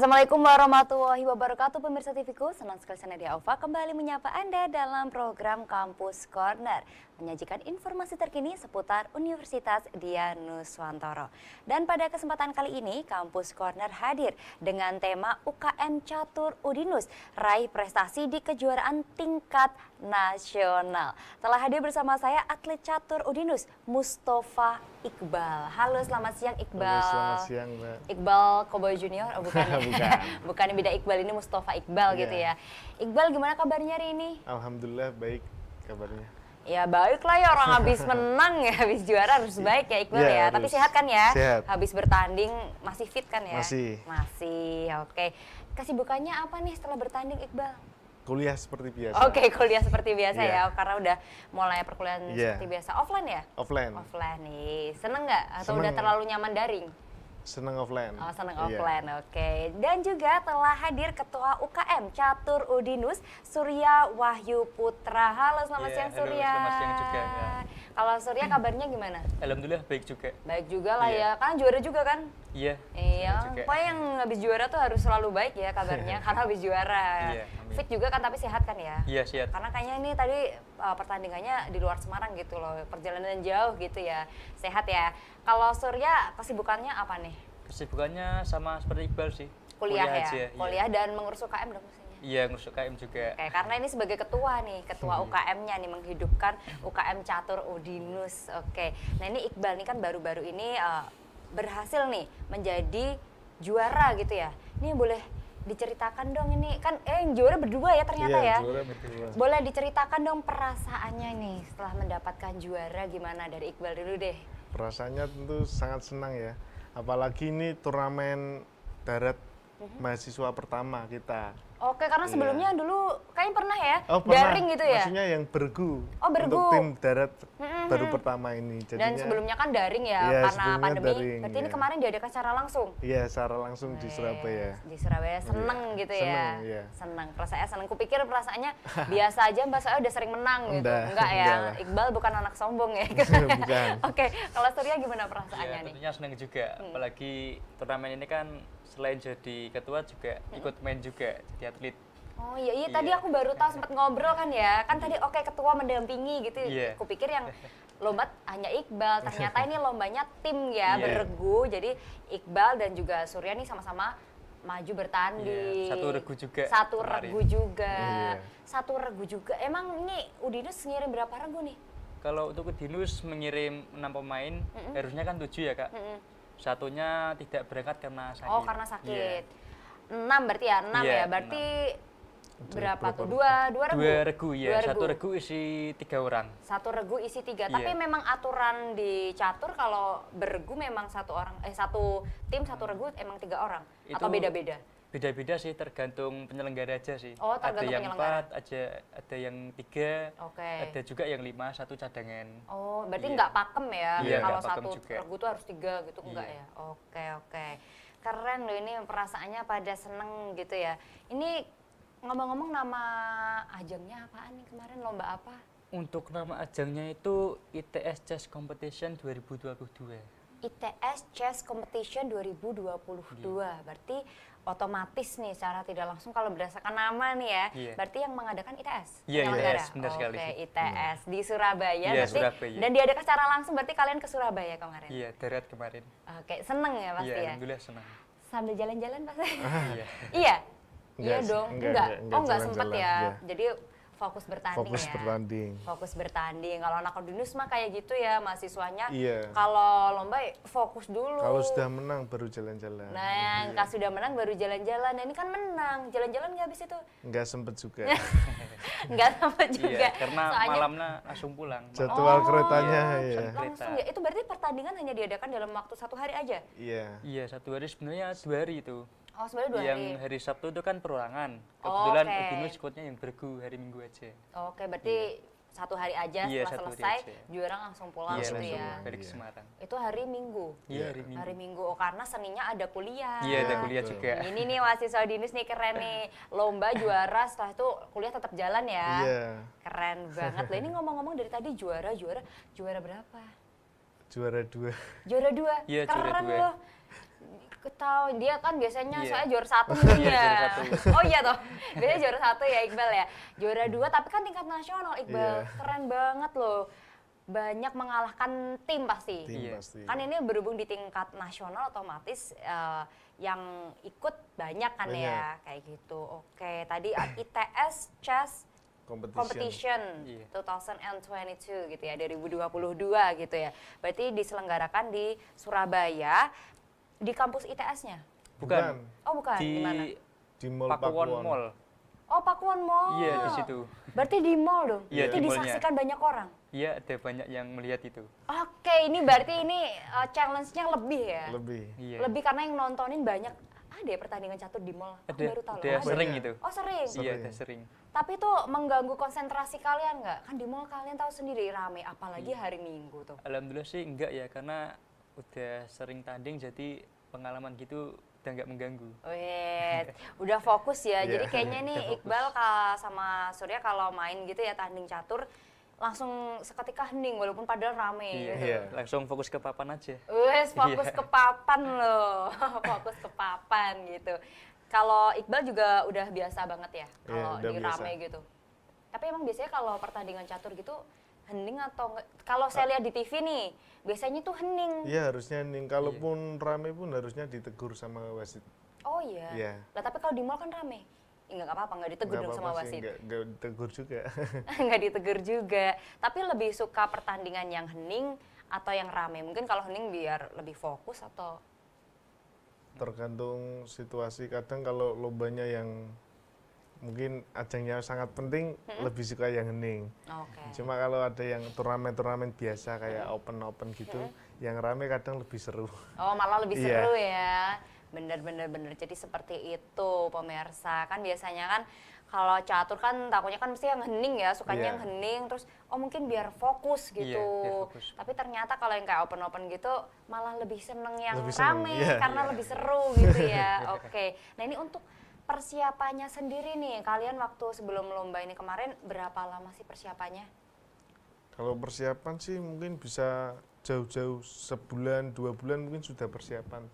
Assalamualaikum warahmatullahi wabarakatuh pemirsa TVku. Senang sekali saya Nadia Ova kembali menyapa Anda dalam program Kampus Corner menyajikan informasi terkini seputar Universitas Dianuswantoro. Dan pada kesempatan kali ini, Kampus Corner hadir dengan tema UKM Catur Udinus, raih prestasi di kejuaraan tingkat nasional. Telah hadir bersama saya atlet catur Udinus, Mustafa Iqbal. Halo, selamat siang Iqbal. Halo, selamat siang Mbak. Iqbal Koboy Junior, oh, bukan. bukan. bukan beda Iqbal ini Mustafa Iqbal yeah. gitu iya. ya. Iqbal gimana kabarnya hari ini? Alhamdulillah baik kabarnya. Ya baik lah ya orang habis menang ya, habis juara harus baik ya Iqbal yeah, ya. Harus. Tapi sehat kan ya? Sehat. Habis bertanding masih fit kan ya? Masih. Masih, oke. Okay. bukanya apa nih setelah bertanding Iqbal? Kuliah seperti biasa. Oke, okay, kuliah seperti biasa yeah. ya. Karena udah mulai perkuliahan yeah. seperti biasa. Offline ya? Offline. Offline nih. Seneng nggak? Atau Seneng. udah terlalu nyaman daring? Senang offline. Oh, senang yeah. offline, oke. Okay. Dan juga telah hadir Ketua UKM Catur Udinus, Surya Wahyu Putra. Halo, selamat yeah, siang Surya. Halo, selamat siang juga. Ya. Kalau Surya kabarnya gimana? Alhamdulillah baik juga. Baik juga lah iya. ya. Kan juara juga kan? Iya. Iya. Pokoknya yang habis juara tuh harus selalu baik ya kabarnya karena habis juara. Iya. Fit juga kan tapi sehat kan ya? Iya, sehat. Karena kayaknya ini tadi uh, pertandingannya di luar Semarang gitu loh. Perjalanan jauh gitu ya. Sehat ya. Kalau Surya kesibukannya apa nih? Kesibukannya sama seperti Iqbal sih. Kuliah, kuliah ya. Aja, iya. kuliah iya. dan mengurus UKM dong. Iya, ngurus UKM juga. Oke, karena ini sebagai ketua nih, ketua hmm. UKM-nya nih menghidupkan UKM Catur Udinus. Oke. Nah, ini Iqbal nih kan baru-baru ini uh, berhasil nih menjadi juara gitu ya. Ini boleh diceritakan dong ini kan eh juara berdua ya ternyata iya, ya. Juara berdua. Boleh diceritakan dong perasaannya nih setelah mendapatkan juara gimana dari Iqbal dulu deh. Perasaannya tentu sangat senang ya. Apalagi ini turnamen darat -hmm. mahasiswa pertama kita. Oke, karena iya. sebelumnya dulu kayaknya pernah ya oh, pernah. daring gitu ya. Maksudnya yang bergu. Oh, bergu. Untuk tim darat mm -hmm. baru pertama ini. Jadinya, Dan sebelumnya kan daring ya, ya karena pandemi. Daring, Berarti ya. ini iya. kemarin diadakan secara langsung. Iya, secara langsung Wee, di Surabaya. Di Surabaya iya, seneng gitu ya. Seneng, ya. Seneng. Perasaan seneng. Kupikir perasaannya biasa aja Mbak Soalnya udah sering menang gitu. Nggak, enggak, ya. Enggak. Iqbal bukan anak sombong ya. bukan. Oke, kalau Surya gimana perasaannya ya, nih? Tentunya seneng juga. Hmm. Apalagi turnamen ini kan selain jadi ketua juga ikut main juga jadi atlet Oh iya, iya, iya. tadi aku baru tahu sempat ngobrol kan ya, kan tadi oke okay, ketua mendampingi gitu, yeah. aku pikir yang lomba hanya Iqbal, ternyata ini lombanya tim ya yeah. beregu, jadi Iqbal dan juga Surya nih sama-sama maju bertanding. Yeah. Satu regu juga. Satu kemarin. regu juga, yeah. satu regu juga. Emang ini Udinus ngirim berapa regu nih? Kalau untuk Udinus mengirim enam pemain, mm -hmm. harusnya kan tujuh ya kak. Mm -hmm satunya tidak berangkat karena sakit. Oh, karena sakit. Yeah. Iya. 6 berarti ya, Enam yeah, ya. Berarti 6. berapa tuh? Dua, dua regu? Dua regu, ya. Dua regu. Satu regu isi tiga orang. Satu regu isi tiga. Yeah. Tapi memang aturan di catur kalau beregu memang satu orang, eh satu tim satu regu emang tiga orang. Itu, atau beda-beda? Beda-beda sih tergantung penyelenggara aja sih. Oh, ada yang empat, aja ada yang tiga, okay. ada juga yang lima, satu cadangan. Oh, berarti nggak iya. nggak pakem ya yeah, kalau satu juga. regu tuh harus tiga gitu enggak enggak iya. ya? Oke okay, oke, okay. keren loh ini perasaannya pada seneng gitu ya. Ini ngomong-ngomong nama ajangnya apaan nih kemarin lomba apa? Untuk nama ajangnya itu ITS Chess Competition 2022. ITS Chess Competition 2022. Yeah. Iya. Berarti otomatis nih secara tidak langsung kalau berdasarkan nama nih ya, yeah. berarti yang mengadakan ITS. Iya, iya yeah, ITS, iya, benar sekali. Oke, ITS hmm. di Surabaya yeah, berarti Surabaya. dan diadakan secara langsung berarti kalian ke Surabaya kemarin. Iya, yeah, deret kemarin. Oke, seneng ya pasti yeah, ya. alhamdulillah seneng. Sambil jalan-jalan pasti. iya. Iya. Iya dong, enggak, enggak, enggak, oh enggak sempet ya. ya. Jadi fokus bertanding fokus ya. bertanding fokus bertanding kalau anak Odinus mah kayak gitu ya mahasiswanya iya. kalau lomba ya fokus dulu kalau sudah menang baru jalan-jalan nah iya. kalau sudah menang baru jalan-jalan nah, ini kan menang jalan-jalan nggak habis itu nggak sempet juga nggak sempet iya, juga iya, karena Soalnya, malamnya langsung pulang jadwal oh, keretanya iya. ya. langsung ya itu berarti pertandingan hanya diadakan dalam waktu satu hari aja iya iya satu hari sebenarnya dua hari itu Oh, sebenarnya dua yang hari. Sabtu itu kan perulangan. Oh, Kebetulan oh, okay. Ubinus ikutnya yang bergu hari Minggu aja. Oke, okay, berarti yeah. satu hari aja yeah, iya, selesai, juara langsung pulang yeah, gitu ya. Balik ke iya. Semarang. Itu hari Minggu. Iya, yeah, hari Minggu. Hari Minggu. Oh, karena seninya ada kuliah. Iya, yeah, ada kuliah juga. Ini nih mahasiswa Dinus nih keren nih. Lomba juara setelah itu kuliah tetap jalan ya. Iya. Yeah. Keren banget. Lah ini ngomong-ngomong dari tadi juara, juara, juara berapa? Juara dua. Juara dua. Iya, juara dua. loh ketahui dia kan biasanya yeah. saya juara satu mungkin ya. oh iya toh. Biasanya juara satu ya Iqbal ya. Juara dua tapi kan tingkat nasional Iqbal. Yeah. Keren banget loh. Banyak mengalahkan tim pasti. Tim iya. pasti. Kan ini berhubung di tingkat nasional otomatis uh, yang ikut banyak kan ya, banyak. ya kayak gitu. Oke, tadi ITS Chess competition, competition yeah. 2022 gitu ya 2022 gitu ya berarti diselenggarakan di Surabaya di kampus ITS-nya? Bukan. Oh, bukan. Di, mana? Di Mall Pakuwon. Mall. Oh, Pakuwon Mall. Iya, di situ. Berarti di mall dong? Iya, Itu di disaksikan banyak orang? Iya, ada banyak yang melihat itu. Oke, ini berarti ini eh, challenge-nya lebih ya? Lebih. Iya. Lebih karena yang nontonin banyak ada ya pertandingan catur di mall? Ada, Aku baru tahu. Ada, sering itu. Oh, sering? Iya, sering. Iya, sering. Tapi itu mengganggu konsentrasi kalian nggak? Kan di mall kalian tahu sendiri rame, apalagi iya. hari Minggu tuh. Alhamdulillah sih enggak ya, karena udah sering tanding jadi pengalaman gitu udah nggak mengganggu. Wait, udah fokus ya. jadi iya, kayaknya nih Iqbal sama Surya kalau main gitu ya tanding catur langsung seketika hening walaupun padahal rame iya, gitu. Iya, langsung fokus ke papan aja. Wes, fokus iya. ke papan loh. fokus ke papan gitu. Kalau Iqbal juga udah biasa banget ya iya, kalau yeah, di rame gitu. Tapi emang biasanya kalau pertandingan catur gitu hening atau Kalau saya lihat di TV nih, biasanya tuh hening. Iya, harusnya hening. Kalaupun yeah. rame pun harusnya ditegur sama wasit. Oh iya. Yeah. Iya. Lah tapi kalau di mall kan rame. Enggak apa-apa, enggak ditegur dong sama wasit. Enggak, enggak ditegur juga. enggak ditegur juga. Tapi lebih suka pertandingan yang hening atau yang rame. Mungkin kalau hening biar lebih fokus atau tergantung situasi. Kadang kalau lobanya yang mungkin ajangnya sangat penting hmm? lebih suka yang hening. Okay. Cuma kalau ada yang turnamen-turnamen biasa kayak open-open gitu, hmm? yang rame kadang lebih seru. Oh, malah lebih iya. seru yeah. ya. Bener-bener bener. Jadi seperti itu pemirsa. Kan biasanya kan kalau catur kan takutnya kan mesti yang hening ya sukanya yeah. yang hening terus oh mungkin biar fokus iya, gitu yeah, biar fokus. tapi ternyata kalau yang kayak open open gitu malah lebih seneng yang lebih rame seneng. Iya, yeah, karena yeah. lebih seru gitu ya oke okay. nah ini untuk persiapannya sendiri nih, kalian waktu sebelum lomba ini kemarin berapa lama sih persiapannya? Kalau persiapan sih mungkin bisa jauh-jauh sebulan, dua bulan mungkin sudah persiapan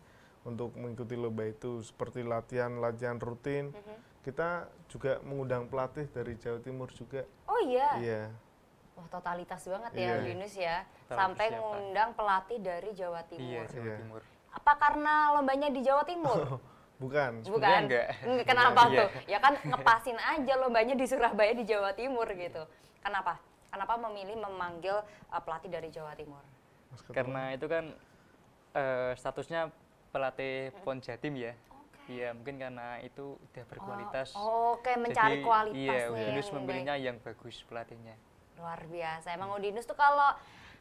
untuk mengikuti lomba itu. Seperti latihan-latihan rutin, mm -hmm. kita juga mengundang pelatih dari Jawa Timur juga. Oh iya? Iya. Wah totalitas banget yeah. ya Linus iya. ya, Total sampai mengundang pelatih dari Jawa Timur. Iya, Jawa iya. Timur. Apa karena lombanya di Jawa Timur? Bukan. Bukan. Enggak. Kenapa kan Bukan, iya. tuh? Ya kan ngepasin aja banyak di Surabaya di Jawa Timur gitu. Kenapa? Kenapa memilih memanggil uh, pelatih dari Jawa Timur? Karena itu kan uh, statusnya pelatih Pon Jatim ya. Iya, okay. mungkin karena itu udah oh, berkualitas. Oh, Oke, okay. mencari Jadi, kualitas. Iya, ya, Udinus memilihnya yang bagus pelatihnya. Luar biasa. Emang Udinus tuh kalau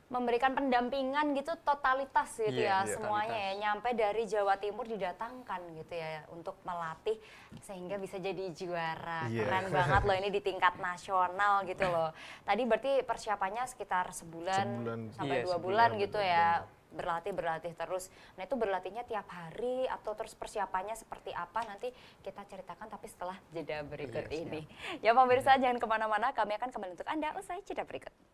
memberikan pendampingan gitu totalitas gitu yeah, ya yeah, semuanya ya nyampe dari Jawa Timur didatangkan gitu ya untuk melatih sehingga bisa jadi juara yeah. keren banget loh ini di tingkat nasional gitu loh tadi berarti persiapannya sekitar sebulan, sebulan sampai yeah, dua sebulan, bulan gitu ya berlatih berlatih terus. Nah itu berlatihnya tiap hari atau terus persiapannya seperti apa nanti kita ceritakan tapi setelah jeda berikut yeah, ini. Ya, ya pemirsa yeah. jangan kemana-mana kami akan kembali untuk anda usai jeda berikut.